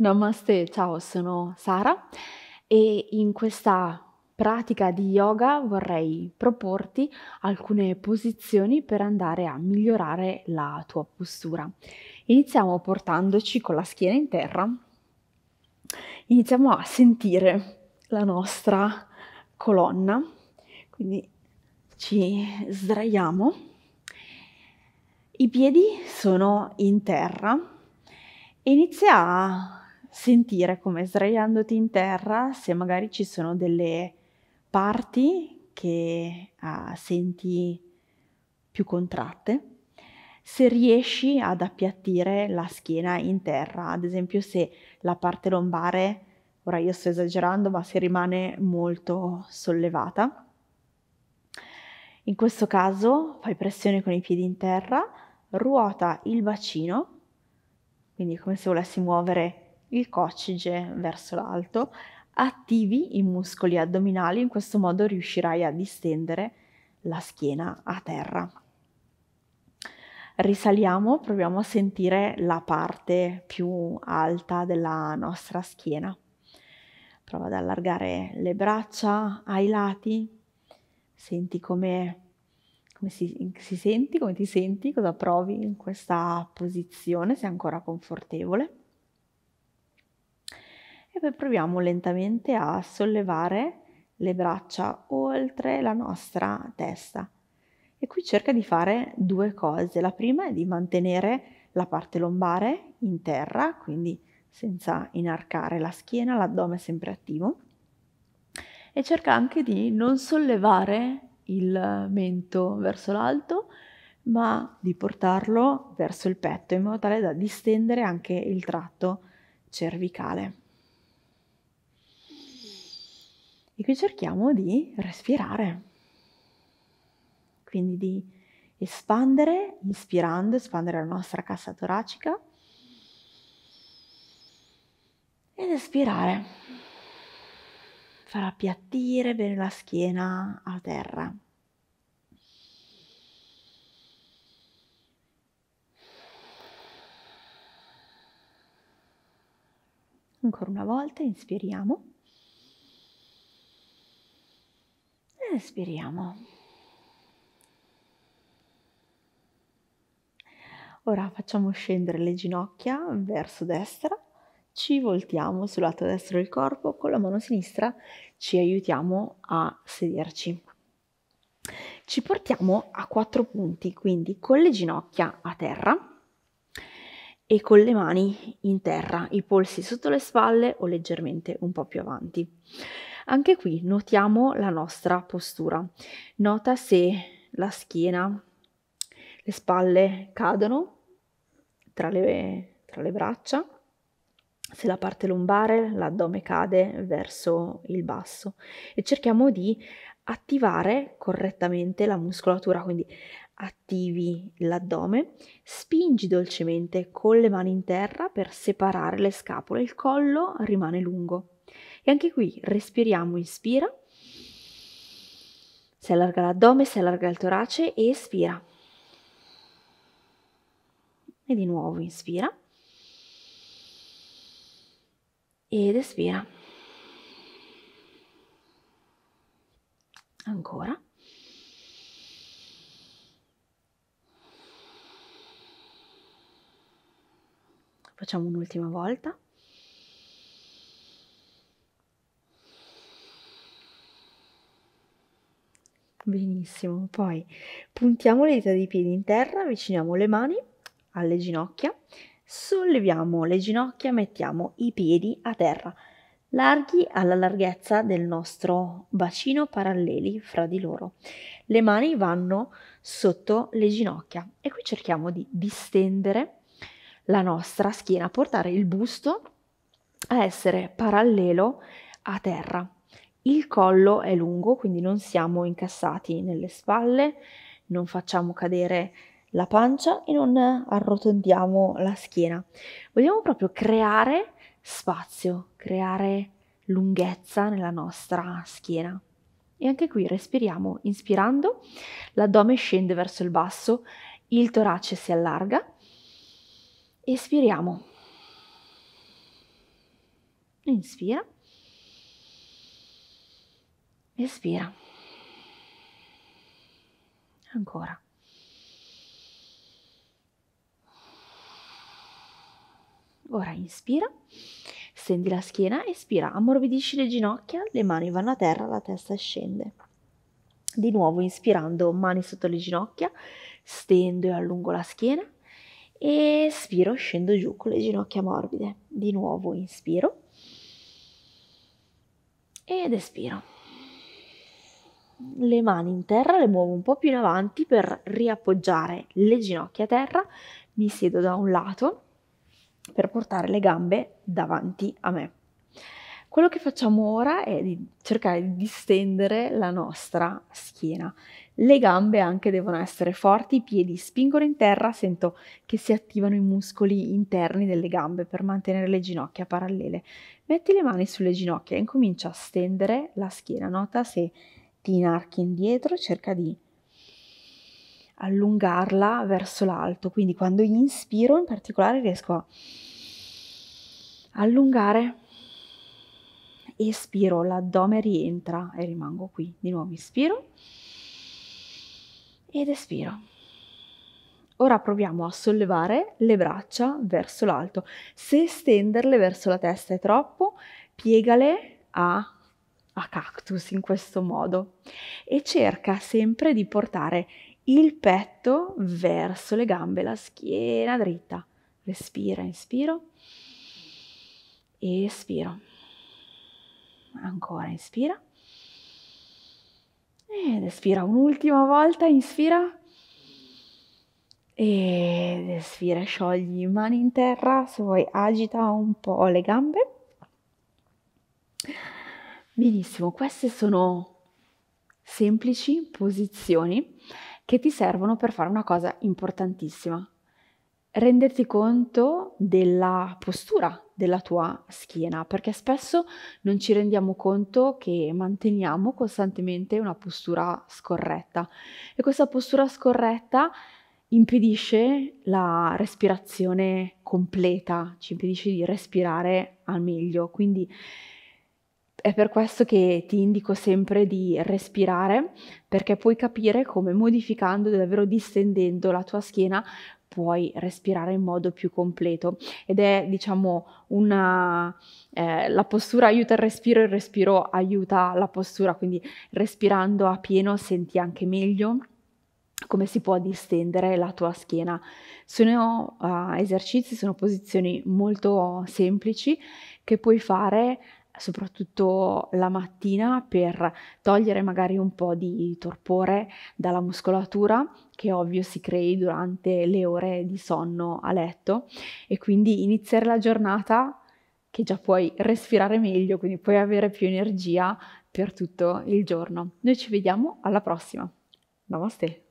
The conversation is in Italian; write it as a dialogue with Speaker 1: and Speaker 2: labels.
Speaker 1: Namaste, ciao, sono Sara e in questa pratica di yoga vorrei proporti alcune posizioni per andare a migliorare la tua postura. Iniziamo portandoci con la schiena in terra. Iniziamo a sentire la nostra colonna, quindi ci sdraiamo. I piedi sono in terra. Inizia a sentire come sdraiandoti in terra se magari ci sono delle parti che ah, senti più contratte, se riesci ad appiattire la schiena in terra, ad esempio se la parte lombare, ora io sto esagerando, ma se rimane molto sollevata. In questo caso fai pressione con i piedi in terra, ruota il bacino, quindi come se volessi muovere il coccige verso l'alto, attivi i muscoli addominali, in questo modo riuscirai a distendere la schiena a terra. Risaliamo, proviamo a sentire la parte più alta della nostra schiena. Prova ad allargare le braccia ai lati, senti come, come si, si senti, come ti senti, cosa provi in questa posizione, se ancora confortevole poi proviamo lentamente a sollevare le braccia oltre la nostra testa. E qui cerca di fare due cose. La prima è di mantenere la parte lombare in terra, quindi senza inarcare la schiena, l'addome è sempre attivo. E cerca anche di non sollevare il mento verso l'alto, ma di portarlo verso il petto in modo tale da distendere anche il tratto cervicale. E qui cerchiamo di respirare, quindi di espandere, inspirando, espandere la nostra cassa toracica ed espirare, far appiattire bene la schiena a terra. Ancora una volta inspiriamo. Espiriamo. Ora facciamo scendere le ginocchia verso destra, ci voltiamo sul lato destro del corpo, con la mano sinistra ci aiutiamo a sederci. Ci portiamo a quattro punti, quindi con le ginocchia a terra, e con le mani in terra, i polsi sotto le spalle o leggermente un po' più avanti. Anche qui notiamo la nostra postura. Nota se la schiena, le spalle cadono tra le, tra le braccia, se la parte lombare, l'addome cade verso il basso e cerchiamo di attivare correttamente la muscolatura, quindi attivi l'addome, spingi dolcemente con le mani in terra per separare le scapole, il collo rimane lungo. E anche qui respiriamo, inspira, si allarga l'addome, si allarga il torace e espira. E di nuovo inspira ed espira. Ancora. Facciamo un'ultima volta. Benissimo, poi puntiamo le dita dei piedi in terra, avviciniamo le mani alle ginocchia, solleviamo le ginocchia, mettiamo i piedi a terra, larghi alla larghezza del nostro bacino paralleli fra di loro. Le mani vanno sotto le ginocchia e qui cerchiamo di distendere la nostra schiena, portare il busto a essere parallelo a terra. Il collo è lungo, quindi non siamo incassati nelle spalle, non facciamo cadere la pancia e non arrotondiamo la schiena. Vogliamo proprio creare spazio, creare lunghezza nella nostra schiena. E anche qui respiriamo inspirando, l'addome scende verso il basso, il torace si allarga Espiriamo. Inspira. Espira. Ancora. Ora inspira, stendi la schiena, espira, ammorbidisci le ginocchia, le mani vanno a terra, la testa scende. Di nuovo inspirando, mani sotto le ginocchia, stendo e allungo la schiena, e spiro, scendo giù con le ginocchia morbide. Di nuovo inspiro ed espiro. Le mani in terra le muovo un po' più in avanti per riappoggiare le ginocchia a terra, mi siedo da un lato per portare le gambe davanti a me. Quello che facciamo ora è di cercare di distendere la nostra schiena. Le gambe anche devono essere forti, i piedi spingono in terra, sento che si attivano i muscoli interni delle gambe per mantenere le ginocchia parallele. Metti le mani sulle ginocchia e incomincia a stendere la schiena. Nota se ti inarchi indietro, cerca di allungarla verso l'alto. Quindi quando inspiro in particolare riesco a allungare espiro, l'addome rientra e rimango qui. Di nuovo inspiro ed espiro. Ora proviamo a sollevare le braccia verso l'alto. Se stenderle verso la testa è troppo, piegale a, a cactus in questo modo e cerca sempre di portare il petto verso le gambe, la schiena dritta. Respira, inspiro, espiro ancora inspira ed espira un'ultima volta, inspira ed espira, sciogli le mani in terra, se vuoi agita un po' le gambe. Benissimo, queste sono semplici posizioni che ti servono per fare una cosa importantissima, renderti conto della postura della tua schiena, perché spesso non ci rendiamo conto che manteniamo costantemente una postura scorretta e questa postura scorretta impedisce la respirazione completa, ci impedisce di respirare al meglio, quindi è per questo che ti indico sempre di respirare, perché puoi capire come modificando, davvero distendendo la tua schiena, puoi respirare in modo più completo ed è diciamo una eh, la postura aiuta il respiro il respiro aiuta la postura quindi respirando a pieno senti anche meglio come si può distendere la tua schiena. Sono uh, esercizi, sono posizioni molto semplici che puoi fare soprattutto la mattina per togliere magari un po' di torpore dalla muscolatura che ovvio si crei durante le ore di sonno a letto e quindi iniziare la giornata che già puoi respirare meglio, quindi puoi avere più energia per tutto il giorno. Noi ci vediamo alla prossima. Namaste.